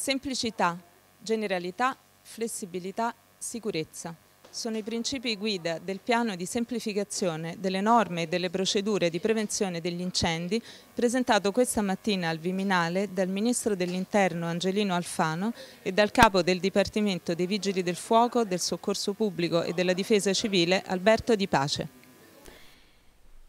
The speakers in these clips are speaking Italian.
Semplicità, generalità, flessibilità, sicurezza. Sono i principi guida del piano di semplificazione delle norme e delle procedure di prevenzione degli incendi presentato questa mattina al Viminale dal Ministro dell'Interno Angelino Alfano e dal Capo del Dipartimento dei Vigili del Fuoco, del Soccorso Pubblico e della Difesa Civile Alberto Di Pace.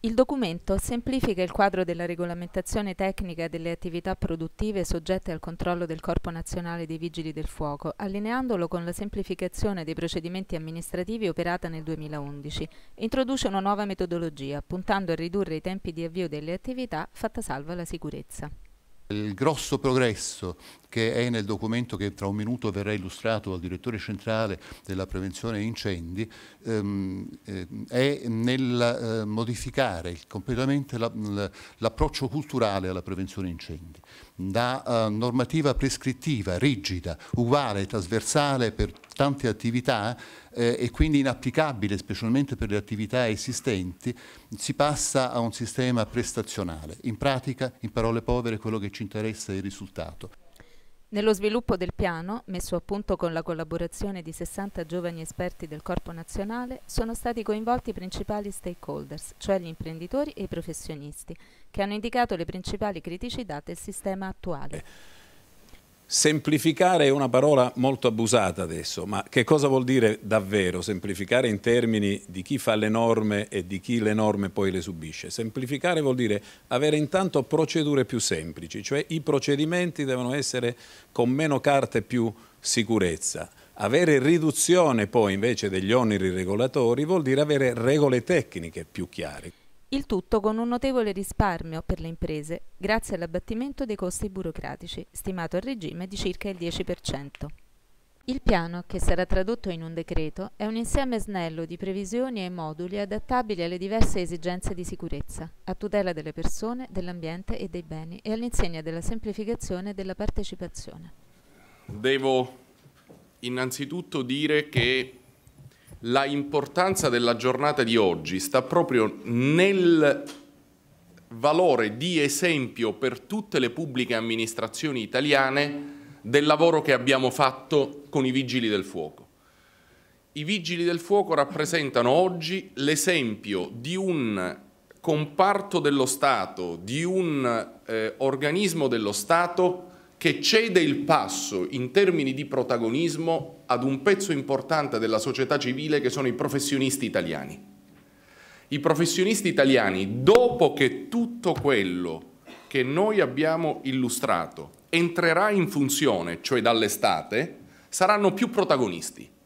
Il documento semplifica il quadro della regolamentazione tecnica delle attività produttive soggette al controllo del Corpo Nazionale dei Vigili del Fuoco, allineandolo con la semplificazione dei procedimenti amministrativi operata nel 2011. Introduce una nuova metodologia, puntando a ridurre i tempi di avvio delle attività, fatta salva la sicurezza il grosso progresso che è nel documento che tra un minuto verrà illustrato dal direttore centrale della prevenzione incendi, ehm, eh, è nel eh, modificare completamente l'approccio la, culturale alla prevenzione incendi, da eh, normativa prescrittiva, rigida, uguale, trasversale per tante attività eh, e quindi inapplicabile specialmente per le attività esistenti, si passa a un sistema prestazionale. In pratica, in parole povere, quello che ci interessa è il risultato. Nello sviluppo del piano, messo a punto con la collaborazione di 60 giovani esperti del Corpo Nazionale, sono stati coinvolti i principali stakeholders, cioè gli imprenditori e i professionisti, che hanno indicato le principali criticità del sistema attuale. Eh, Semplificare è una parola molto abusata adesso, ma che cosa vuol dire davvero semplificare in termini di chi fa le norme e di chi le norme poi le subisce? Semplificare vuol dire avere intanto procedure più semplici, cioè i procedimenti devono essere con meno carte e più sicurezza. Avere riduzione poi invece degli oneri regolatori vuol dire avere regole tecniche più chiare. Il tutto con un notevole risparmio per le imprese, grazie all'abbattimento dei costi burocratici, stimato al regime di circa il 10%. Il piano, che sarà tradotto in un decreto, è un insieme snello di previsioni e moduli adattabili alle diverse esigenze di sicurezza, a tutela delle persone, dell'ambiente e dei beni e all'insegna della semplificazione e della partecipazione. Devo innanzitutto dire che la importanza della giornata di oggi sta proprio nel valore di esempio per tutte le pubbliche amministrazioni italiane del lavoro che abbiamo fatto con i Vigili del Fuoco. I Vigili del Fuoco rappresentano oggi l'esempio di un comparto dello Stato, di un eh, organismo dello Stato che cede il passo in termini di protagonismo ad un pezzo importante della società civile che sono i professionisti italiani. I professionisti italiani, dopo che tutto quello che noi abbiamo illustrato entrerà in funzione, cioè dall'estate, saranno più protagonisti.